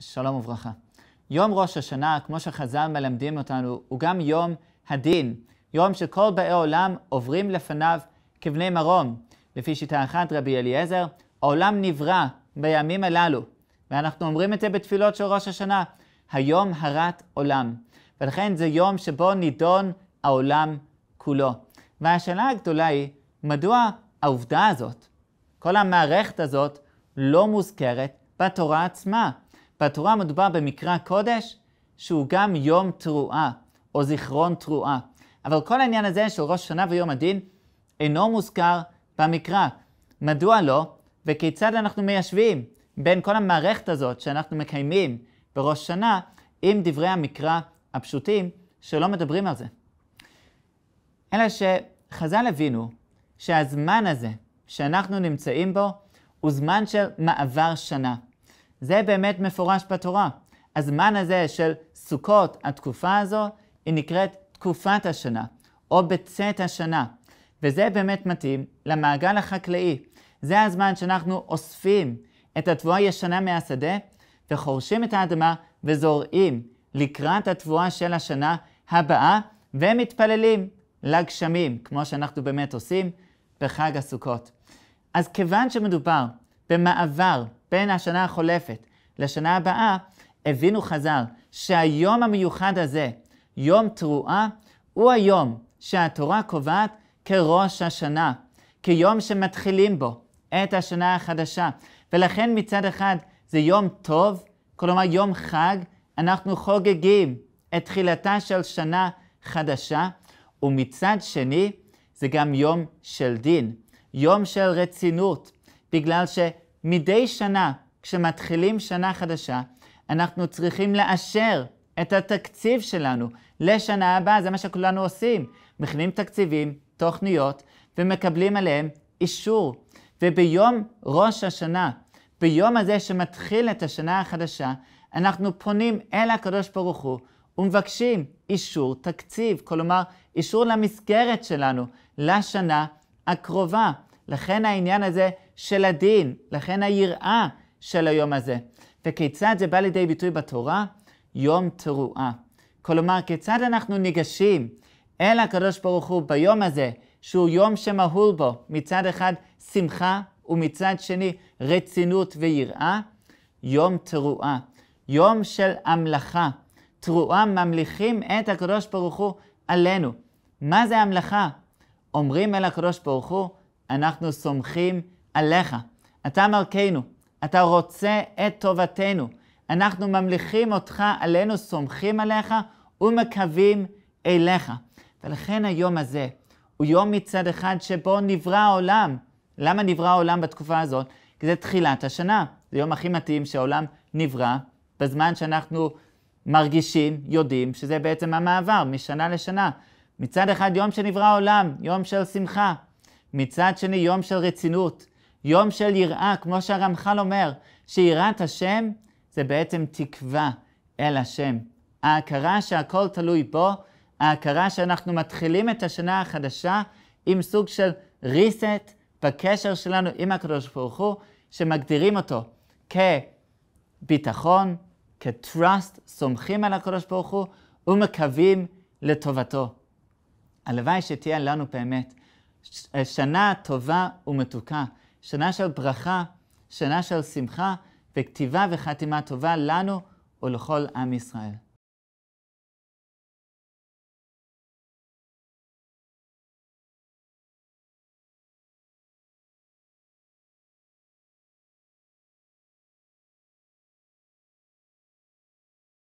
שלום וברכה. יום ראש השנה, כמו שחז"ל מלמדים אותנו, הוא גם יום הדין, יום שכל באי עולם עוברים לפניו כבני מרום. לפי שיטה אחת, רבי אליעזר, העולם נברא בימים הללו, ואנחנו אומרים את זה בתפילות של ראש השנה, היום הרת עולם. ולכן זה יום שבו נידון העולם כולו. והשאלה הגדולה היא, מדוע העובדה הזאת, כל המערכת הזאת, לא מוזכרת בתורה עצמה? בתורה מדובר במקרא קודש שהוא גם יום תרועה או זיכרון תרועה. אבל כל העניין הזה של ראש שנה ויום הדין אינו מוזכר במקרא. מדוע לא? וכיצד אנחנו מיישבים בין כל המערכת הזאת שאנחנו מקיימים בראש שנה עם דברי המקרא הפשוטים שלא מדברים על זה. אלא שחז"ל הבינו שהזמן הזה שאנחנו נמצאים בו הוא זמן של מעבר שנה. זה באמת מפורש בתורה. הזמן הזה של סוכות, התקופה הזו, היא נקראת תקופת השנה, או בצאת השנה. וזה באמת מתאים למעגל החקלאי. זה הזמן שאנחנו אוספים את התבואה הישנה מהשדה, וחורשים את האדמה וזורעים לקראת התבואה של השנה הבאה, ומתפללים לגשמים, כמו שאנחנו באמת עושים בחג הסוכות. אז כיוון שמדובר במעבר בין השנה החולפת לשנה הבאה, הבינו חז"ל שהיום המיוחד הזה, יום תרועה, הוא היום שהתורה קובעת כראש השנה, כיום שמתחילים בו את השנה החדשה. ולכן מצד אחד זה יום טוב, כלומר יום חג, אנחנו חוגגים את תחילתה של שנה חדשה, ומצד שני זה גם יום של דין, יום של רצינות, בגלל שמדי שנה, כשמתחילים שנה חדשה, אנחנו צריכים לאשר את התקציב שלנו לשנה הבאה, זה מה שכולנו עושים. מכינים תקציבים, תוכניות, ומקבלים עליהם אישור. וביום ראש השנה, ביום הזה שמתחיל את השנה החדשה, אנחנו פונים אל הקדוש ברוך הוא ומבקשים אישור תקציב, כלומר אישור למסגרת שלנו לשנה הקרובה. לכן העניין הזה של הדין, לכן היראה של היום הזה. וכיצד זה בא לידי ביטוי בתורה? יום תרועה. כלומר, כיצד אנחנו ניגשים אל הקדוש ברוך הוא ביום הזה, שהוא יום שמהול בו מצד אחד שמחה ומצד שני רצינות ויראה? יום תרועה. יום של המלאכה. תרועה ממליכים את הקדוש ברוך הוא עלינו. מה זה המלאכה? אומרים אל הקדוש ברוך הוא, אנחנו סומכים עליך. אתה מלכנו, אתה רוצה את טובתנו. אנחנו ממליכים אותך עלינו, סומכים עליך ומקווים אליך. ולכן היום הזה הוא יום מצד אחד שבו נברא העולם. למה נברא העולם בתקופה הזאת? כי זה תחילת השנה. זה יום הכי מתאים שהעולם נברא בזמן שאנחנו מרגישים, יודעים, שזה בעצם המעבר משנה לשנה. מצד אחד יום שנברא העולם, יום של שמחה. מצד שני יום של רצינות. יום של יראה, כמו שהרמח"ל אומר, שיראת השם זה בעצם תקווה אל השם. ההכרה שהכל תלוי בו, ההכרה שאנחנו מתחילים את השנה החדשה עם סוג של reset בקשר שלנו עם הקדוש ברוך הוא, שמגדירים אותו כביטחון, כ-trust, סומכים על הקדוש ברוך הוא ומקווים לטובתו. הלוואי שתהיה לנו באמת שנה טובה ומתוקה. שנה של ברכה, שנה של שמחה וכתיבה וחתימה טובה לנו ולכל עם ישראל.